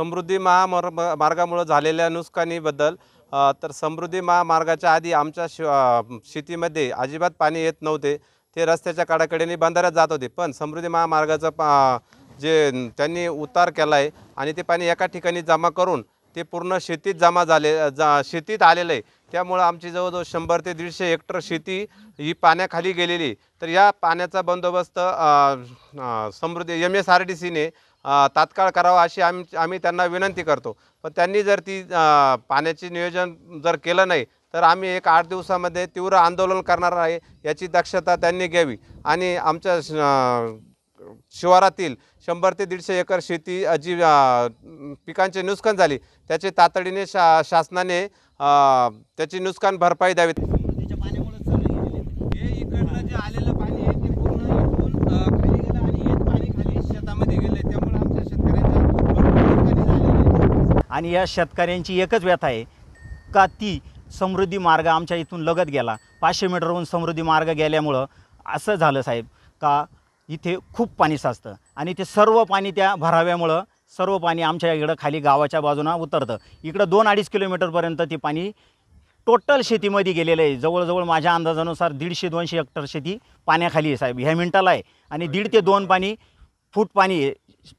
समृद्धी महामार मार्गामुळं झालेल्या नुकसानीबद्दल तर समृद्धी महामार्गाच्या आधी आमच्या श शेतीमध्ये अजिबात पाणी येत नव्हते ते रस्त्याच्या काडाकडेने बंधाऱ्यात जात होते पण समृद्धी महामार्गाचं पा जे त्यांनी उतार केला आहे आणि ते पाणी एका ठिकाणी जमा करून ते पूर्ण शेतीत जमा झाले जा शेतीत आलेलं आहे त्यामुळं आमची जवळजवळ शंभर ते दीडशे हेक्टर शेती ही पाण्याखाली गेलेली तर या पाण्याचा बंदोबस्त Samruddhi M S R D सीने तात्काळ करावा अशी आम आम्ही त्यांना विनंती करतो पण त्यांनी जर ती पाण्याचे नियोजन जर केलं नाही तर आम्ही एक आठ दिवसामध्ये तीव्र आंदोलन करणार आहे याची दक्षता त्यांनी घ्यावी आणि आमच्या शिवारातील शंभर ते दीडशे एकर शेती जी पिकांचे नुकसान झाली त्याचे तातडीने शा शासनाने त्याची नुकसान भरपाई द्यावी आणि या शेतकऱ्यांची एकच व्यथा आहे का ती समृद्धी मार्ग आमच्या इथून लगत गेला पाचशे मीटरहून समृद्धी मार्ग गेल्यामुळं असं झालं साहेब का इथे खूप पाणी साचतं आणि ते सर्व पाणी त्या भराव्यामुळं सर्व पाणी आमच्या इकडं खाली गावाच्या बाजूनं उतरतं इकडं दोन अडीच किलोमीटरपर्यंत ते पाणी टोटल शेतीमध्ये गेलेलं आहे जवळजवळ माझ्या अंदाजानुसार दीडशे दोनशे हेक्टर शेती पाण्याखाली आहे साहेब ह्या मिनटाला आहे आणि दीड ते दोन पाणी फूट पाणी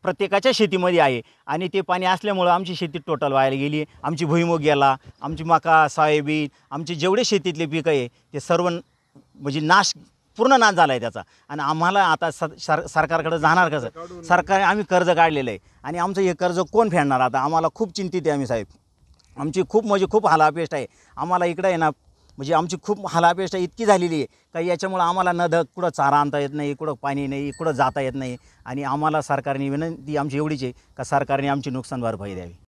प्रत्येकाच्या शेतीमध्ये आहे आणि ते पाणी असल्यामुळं आमची शेती टोटल व्हायला गेली आमची भुईमुग गेला आमची मका सोयाबीन आमचे जेवढे शेतीतले पिकं आहे ते सर्व म्हणजे नाश पूर्ण नाश झाला आहे त्याचा आणि आम्हाला आता सर सरकारकडे जाणार कसं सरकार आम्ही कर्ज काढलेलं आहे आणि आमचं हे कर्ज कोण फेडणार आता आम्हाला खूप चिंतित आहे आम्ही साहेब आमची खूप म्हणजे खूप हालापेष्ट आहे आम्हाला इकडं आहे ना म्हणजे आमची खूप हालापेष्टा इतकी झालेली आहे का याच्यामुळं आम्हाला न धक कुठं चारा आणता येत नाही कुठं पाणी नाही कुठं जाता येत नाही आणि आम्हाला सरकारने विनंती आमची एवढीच आहे का सरकारने आमची नुकसान भरपाई द्यावी